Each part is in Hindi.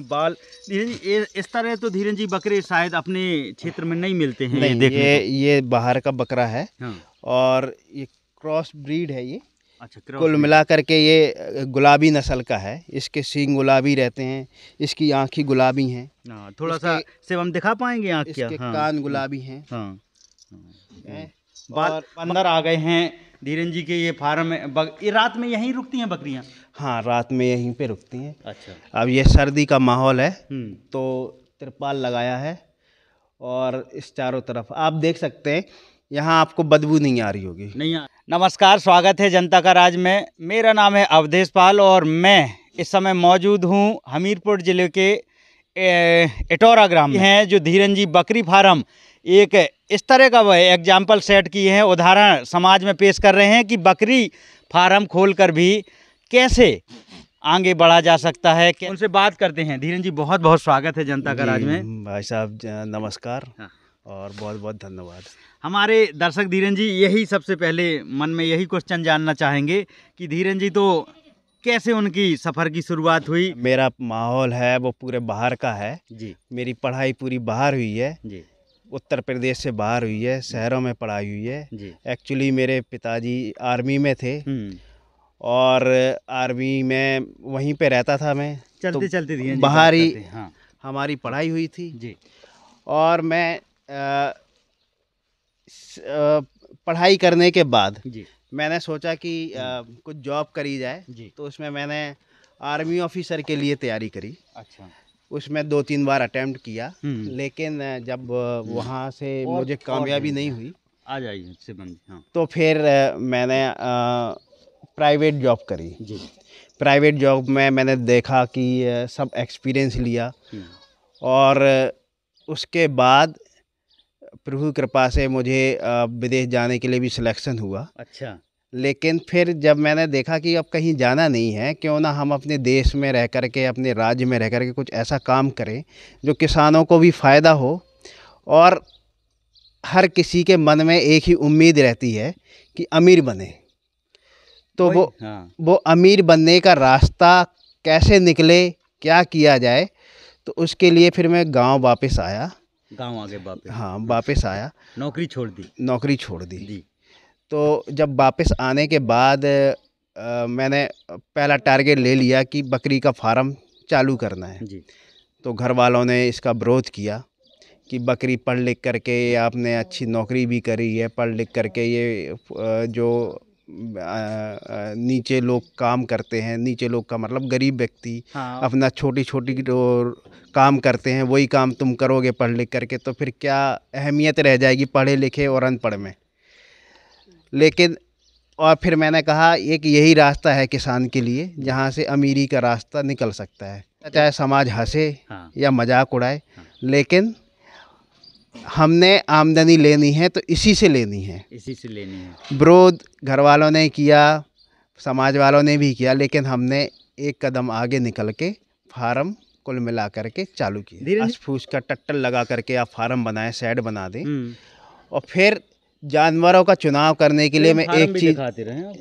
बाल धीरे जी इस तरह तो धीरे जी बकरे शायद अपने क्षेत्र में नहीं मिलते हैं नहीं, देखने ये ये बाहर का बकरा है हाँ। और ये क्रॉस ब्रीड है ये अच्छा कुल मिला करके ये गुलाबी नस्ल का है इसके सींग गुलाबी रहते हैं इसकी आँखें गुलाबी हैं हाँ, थोड़ा सा सिर्फ हम दिखा पाएंगे आँख इसके हाँ। कान गुलाबी हैं हाँ। बाल अंदर आ गए हैं धीरेन जी के ये फार्म है बक, ये रात में यहीं रुकती हैं बकरियाँ हाँ रात में यहीं पे रुकती हैं अच्छा अब ये सर्दी का माहौल है हम्म। तो तिरपाल लगाया है और इस चारों तरफ आप देख सकते हैं यहाँ आपको बदबू नहीं आ रही होगी नहीं आ नमस्कार स्वागत है जनता का राज में मेरा नाम है अवधेश पाल और मैं इस समय मौजूद हूँ हमीरपुर जिले के एटोरा ग्राम हैं जो धीरन जी बकरी फार्म एक इस तरह का वह एग्जाम्पल सेट किए हैं उदाहरण समाज में पेश कर रहे हैं कि बकरी फार्म खोल कर भी कैसे आगे बढ़ा जा सकता है उनसे बात करते हैं धीरेन जी बहुत बहुत स्वागत है जनता का राज में भाई साहब नमस्कार हाँ। और बहुत बहुत धन्यवाद हमारे दर्शक धीरेन जी यही सबसे पहले मन में यही क्वेश्चन जानना चाहेंगे कि धीरेन जी तो कैसे उनकी सफ़र की शुरुआत हुई मेरा माहौल है वो पूरे बाहर का है जी मेरी पढ़ाई पूरी बाहर हुई है जी उत्तर प्रदेश से बाहर हुई है शहरों में पढ़ाई हुई है एक्चुअली मेरे पिताजी आर्मी में थे हम्म। और आर्मी में वहीं पे रहता था मैं चलते तो चलते थी बाहर ही हाँ। हमारी पढ़ाई हुई थी जी और मैं आ, पढ़ाई करने के बाद जी मैंने सोचा कि आ, कुछ जॉब करी जाए जी तो उसमें मैंने आर्मी ऑफिसर के लिए तैयारी करी अच्छा उसमें दो तीन बार अटेम्प्ट किया हम्म। लेकिन जब वहाँ से मुझे कामयाबी नहीं हुई आ जाइए हाँ। तो फिर मैंने प्राइवेट जॉब करी जी प्राइवेट जॉब में मैंने देखा कि सब एक्सपीरियंस लिया हम्म। और उसके बाद प्रभु कृपा से मुझे विदेश जाने के लिए भी सिलेक्शन हुआ अच्छा लेकिन फिर जब मैंने देखा कि अब कहीं जाना नहीं है क्यों ना हम अपने देश में रह कर के अपने राज्य में रह कर के कुछ ऐसा काम करें जो किसानों को भी फ़ायदा हो और हर किसी के मन में एक ही उम्मीद रहती है कि अमीर बने तो वो हाँ। वो अमीर बनने का रास्ता कैसे निकले क्या किया जाए तो उसके लिए फिर मैं गांव वापस आया गांव आगे वापस हाँ वापस आया नौकरी छोड़ दी नौकरी छोड़ दी जी तो जब वापस आने के बाद आ, मैंने पहला टारगेट ले लिया कि बकरी का फार्म चालू करना है जी तो घर वालों ने इसका विरोध किया कि बकरी पढ़ लिख करके आपने अच्छी नौकरी भी करी है पढ़ लिख करके ये जो नीचे लोग काम करते हैं नीचे लोग का मतलब गरीब व्यक्ति हाँ। अपना छोटी छोटी जो काम करते हैं वही काम तुम करोगे पढ़ लिख करके तो फिर क्या अहमियत रह जाएगी पढ़े लिखे और अनपढ़ में लेकिन और फिर मैंने कहा एक यही रास्ता है किसान के लिए जहाँ से अमीरी का रास्ता निकल सकता है चाहे समाज हंसे हाँ। या मजाक उड़ाए हाँ। लेकिन हमने आमदनी लेनी है तो इसी से लेनी है इसी से लेनी है विरोध घर वालों ने किया समाज वालों ने भी किया लेकिन हमने एक कदम आगे निकल के फार्म कुल मिला करके चालू किया फूस का टट्टल लगा करके आप फार्म बनाए सेड बना दें हम्म। और फिर जानवरों का चुनाव करने के लिए मैं एक चीज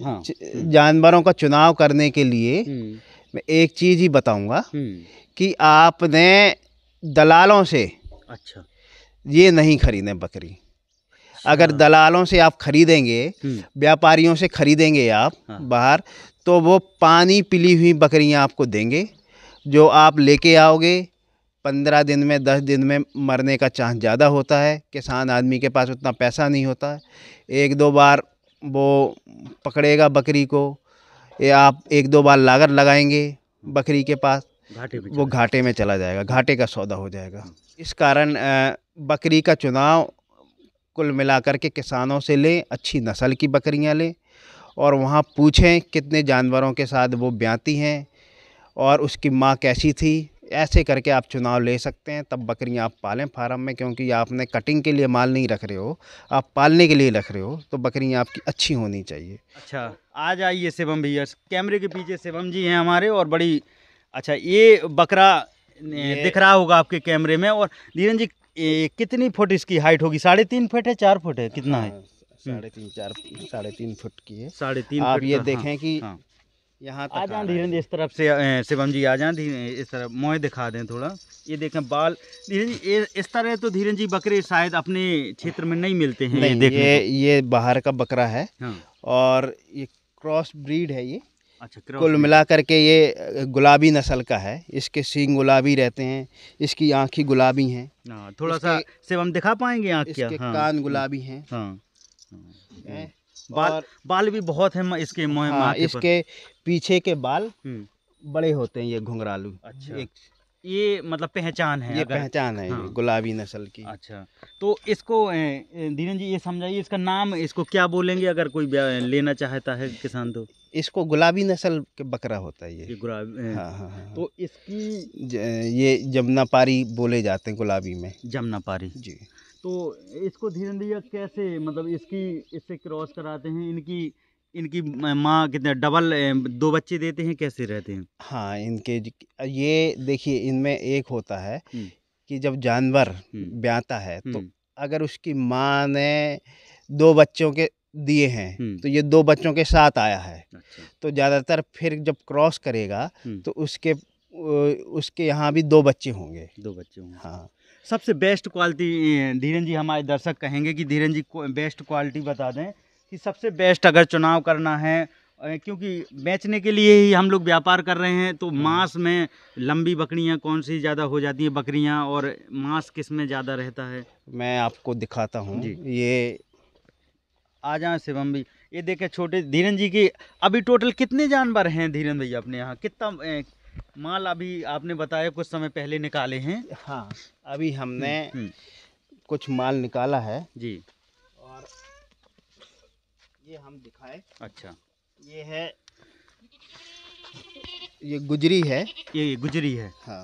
हाँ। जानवरों का चुनाव करने के लिए हम्म। मैं एक चीज़ ही बताऊंगा हम्म। कि आपने दलालों से अच्छा ये नहीं खरीदें बकरी अच्छा। अगर दलालों से आप खरीदेंगे हम्म। व्यापारियों से खरीदेंगे आप हाँ। बाहर तो वो पानी पिली हुई बकरियां आपको देंगे जो आप लेके आओगे पंद्रह दिन में दस दिन में मरने का चांस ज़्यादा होता है किसान आदमी के पास उतना पैसा नहीं होता है एक दो बार वो पकड़ेगा बकरी को या आप एक दो बार लागत लगाएंगे बकरी के पास घाटे में वो घाटे में चला जाएगा घाटे का सौदा हो जाएगा इस कारण बकरी का चुनाव कुल मिलाकर के किसानों से लें अच्छी नस्ल की बकरियां लें और वहाँ पूछें कितने जानवरों के साथ वो ब्याती हैं और उसकी माँ कैसी थी ऐसे करके आप चुनाव ले सकते हैं तब बकरियां आप पालें फार्म में क्योंकि आपने कटिंग के लिए माल नहीं रख रहे हो आप पालने के लिए रख रहे हो तो बकरियां आपकी अच्छी होनी चाहिए अच्छा आ जाइए शिवम भैया कैमरे के पीछे शिवम जी हैं हमारे और बड़ी अच्छा ये बकरा दिख रहा होगा आपके कैमरे में और धीरन जी कितनी फुट इसकी हाइट होगी साढ़े तीन फुट है चार फुट है कितना है हाँ, साढ़े तीन चार साढ़े तीन फुट की है साढ़े तीन आप ये हाँ, देखें कि हाँ। यहाँ आ जाए धीरे इस तरफ से शिवम जी आ जाए धीरे इस तरफ मोह दिखा दें थोड़ा ये देखें बाल धीरे जी इस तरह तो धीरे जी बकरे शायद अपने क्षेत्र में नहीं मिलते हैं नहीं, ये ये, ये बाहर का बकरा है हाँ। और ये क्रॉस ब्रीड है ये अच्छा कुल मिला करके ये गुलाबी नस्ल का है इसके सींग गुलाबी रहते हैं इसकी आँखें गुलाबी हैं हाँ, थोड़ा सा शिवम दिखा पाएंगे आँख इसके हाँ। कान गुलाबी हैं हाँ। बाल बाल भी बहुत है इसके हाँ, इसके पीछे के बाल हम्म। बड़े होते हैं ये घुंघरालू अच्छा ये मतलब पहचान है ये अगर... पहचान है हाँ। गुलाबी नस्ल की अच्छा तो इसको धीरन जी ये समझाइए इसका नाम इसको क्या बोलेंगे अगर कोई लेना चाहता है किसान तो इसको गुलाबी नस्ल के बकरा होता है ये गुलाबी हाँ हाँ, हाँ, हाँ, तो इसकी ज, ये जमुना पारी बोले जाते हैं गुलाबी में जमुना पारी जी तो इसको धीरे धीरे कैसे मतलब इसकी इससे क्रॉस कराते हैं इनकी इनकी माँ कितने डबल दो बच्चे देते हैं कैसे रहते हैं हाँ इनके ये देखिए इनमें एक होता है हम्म। कि जब जानवर हम्म। ब्याता है तो हम्म। अगर उसकी माँ ने दो बच्चों के दिए हैं तो ये दो बच्चों के साथ आया है अच्छा। तो ज़्यादातर फिर जब क्रॉस करेगा तो उसके उसके यहाँ भी दो बच्चे होंगे दो बच्चे होंगे हाँ सबसे बेस्ट क्वालिटी धीरेन जी हमारे दर्शक कहेंगे कि धीरेन जी बेस्ट क्वालिटी बता दें कि सबसे बेस्ट अगर चुनाव करना है क्योंकि बेचने के लिए ही हम लोग व्यापार कर रहे हैं तो हाँ। मांस में लंबी बकरियां कौन सी ज़्यादा हो जाती हैं बकरियां और मांस किस में ज़्यादा रहता है मैं आपको दिखाता हूँ जी ये आ जाए शिवम भी ये देखें छोटे धीरेन जी की अभी टोटल कितने जानवर हैं धीरेन भैया अपने यहाँ कितना माल अभी आपने बताया कुछ समय पहले निकाले हैं हाँ अभी हमने हुँ, हम्म, हुँ। हम्म। कुछ माल निकाला है जी और ये हम दिखाए अच्छा ये है ये गुजरी है ये गुजरी है हाँ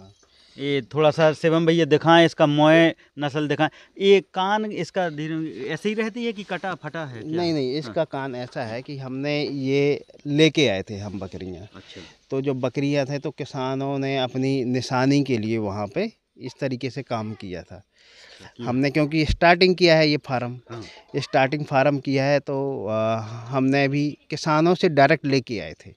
ये थोड़ा सा शिवम भैया दिखाएं इसका मोए नस्ल दिखाएं ये कान इसका धीरे ऐसे ही रहती है कि कटा फटा है क्या? नहीं नहीं इसका हाँ। कान ऐसा है कि हमने ये लेके आए थे हम बकरियां अच्छा तो जो बकरियां थे तो किसानों ने अपनी निशानी के लिए वहाँ पे इस तरीके से काम किया था अच्छा, हमने क्योंकि स्टार्टिंग किया है ये फार्म हाँ। स्टार्टिंग फार्म किया है तो आ, हमने भी किसानों से डायरेक्ट लेके आए थे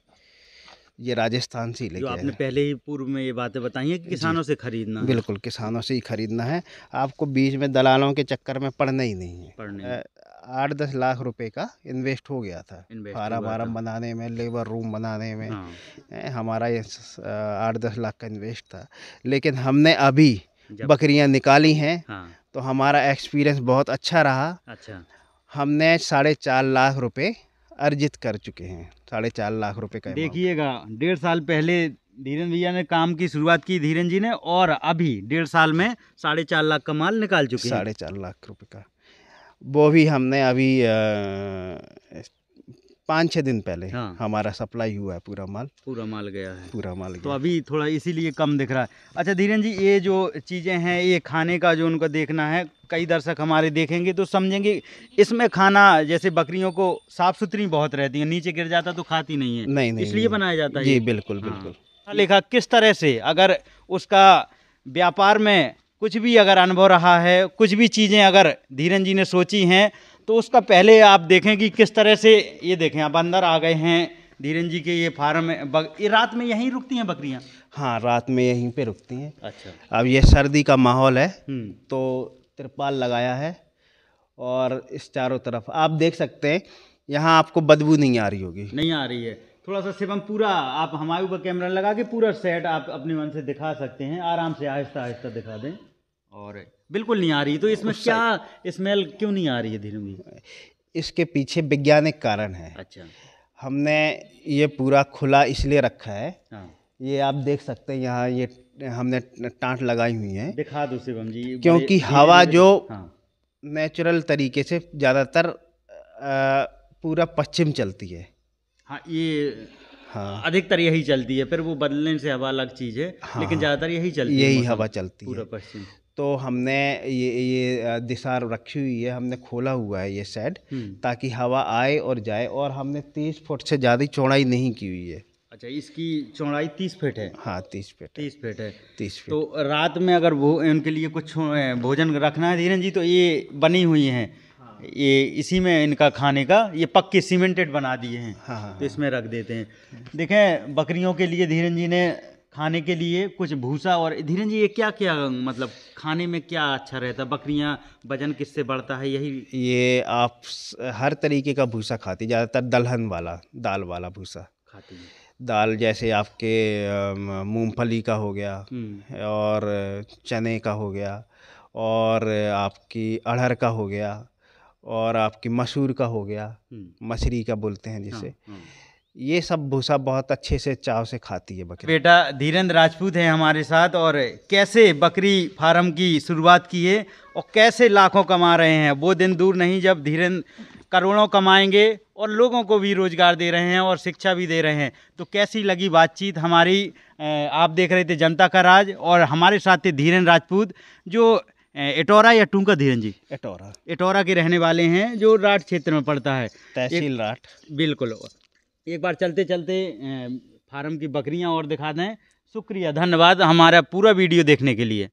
ये राजस्थान से लेके आपने पहले ही पूर्व में ये बातें बताई हैं कि किसानों से खरीदना बिल्कुल किसानों से ही खरीदना है आपको बीच में दलालों के चक्कर में पड़ना ही नहीं है आठ दस लाख रुपए का इन्वेस्ट हो गया था फार्म वार्म बनाने में लेबर रूम बनाने में हाँ। हमारा आठ दस लाख का इन्वेस्ट था लेकिन हमने अभी बकरियां निकाली हैं हाँ। तो हमारा एक्सपीरियंस बहुत अच्छा रहा अच्छा हमने साढ़े चार लाख रुपए अर्जित कर चुके हैं साढ़े चार लाख रुपए का देखिएगा डेढ़ साल पहले धीरेन भैया ने काम की शुरुआत की धीरेन जी ने और अभी डेढ़ साल में साढ़े चार लाख का माल निकाल चुके साढ़े चार लाख रुपए का वो भी हमने अभी पाँच छः दिन पहले हाँ। हमारा सप्लाई हुआ है पूरा माल पूरा माल गया है पूरा माल तो गया तो अभी थोड़ा इसीलिए कम दिख रहा है अच्छा धीरेन जी ये जो चीज़ें हैं ये खाने का जो उनका देखना है कई दर्शक हमारे देखेंगे तो समझेंगे इसमें खाना जैसे बकरियों को साफ़ सुथरी बहुत रहती है नीचे गिर जाता तो खाती नहीं है नहीं, नहीं इसलिए बनाया जाता है जी बिल्कुल हाँ। बिल्कुल लेखा किस तरह से अगर उसका व्यापार में कुछ भी अगर अनुभव रहा है कुछ भी चीज़ें अगर धीरन जी ने सोची हैं तो उसका पहले आप देखें कि किस तरह से ये देखें आप अंदर आ गए हैं धीरेन जी के ये फार्म बग, ये रात में यहीं रुकती हैं बकरियां हाँ रात में यहीं पे रुकती हैं अच्छा अब ये सर्दी का माहौल है हम्म। तो तिरपाल लगाया है और इस चारों तरफ आप देख सकते हैं यहाँ आपको बदबू नहीं आ रही होगी नहीं आ रही है थोड़ा सा शिवम पूरा आप हमारे ऊपर कैमरा लगा के पूरा सेट आप अपने मन से दिखा सकते हैं आराम से आहिस्ता आहिस्ता दिखा दें और बिल्कुल नहीं आ रही तो इसमें क्या स्मेल क्यों नहीं आ रही है धीरू इसके पीछे वैज्ञानिक कारण है अच्छा हमने ये पूरा खुला इसलिए रखा है हाँ। ये आप देख सकते हैं यहाँ ये हमने टाँट लगाई हुई है दिखा दो शिवम जी क्योंकि हवा जो हाँ। नेचुरल तरीके से ज़्यादातर पूरा पश्चिम चलती है हाँ ये हाँ अधिकतर यही चलती है फिर वो बदलने से हवा अलग चीज़ है हाँ, लेकिन ज़्यादातर यही चलती यही है यही हवा चलती है पूरा पश्चिम तो हमने ये ये दिसार रखी हुई है हमने खोला हुआ है ये सेट हम्म। ताकि हवा आए और जाए और हमने तीस फुट से ज़्यादा चौड़ाई नहीं की हुई है अच्छा इसकी चौड़ाई तीस फीट है हाँ तीस फीट तीस फीट है तीस फीट तो रात में अगर वो उनके लिए कुछ भोजन रखना है धीरन जी तो ये बनी हुई हैं हाँ। ये इसी में इनका खाने का ये पक्के सीमेंटेड बना दिए हैं हाँ, हाँ तो हाँ। इसमें रख देते हैं देखें बकरियों के लिए धीरन जी ने खाने के लिए कुछ भूसा और धीरे जी ये क्या क्या मतलब खाने में क्या अच्छा रहता है बकरियाँ वजन किससे बढ़ता है यही ये आप हर तरीके का भूसा खाती ज़्यादातर दलहन वाला दाल वाला भूसा खाती है दाल जैसे आपके मूंगफली का हो गया हम्म। और चने का हो गया और आपकी अड़हर का हो गया और आपकी मसूर का हो गया मसरी हम्म। का बोलते हैं जिसे हाँ, हाँ। ये सब भूसा बहुत अच्छे से चाव से खाती है बकरी बेटा धीरेन्द्र राजपूत है हमारे साथ और कैसे बकरी फार्म की शुरुआत की है और कैसे लाखों कमा रहे हैं वो दिन दूर नहीं जब धीरेन्द्र करोड़ों कमाएंगे और लोगों को भी रोज़गार दे रहे हैं और शिक्षा भी दे रहे हैं तो कैसी लगी बातचीत हमारी आप देख रहे थे जनता का राज और हमारे साथ थे धीरेन्द्र राजपूत जो एटोरा या टूंका धीरन जी एटोरा एटोरा के रहने वाले हैं जो राठ क्षेत्र में पड़ता है तहसील राठ बिल्कुल एक बार चलते चलते फार्म की बकरियाँ और दिखा दें शुक्रिया धन्यवाद हमारा पूरा वीडियो देखने के लिए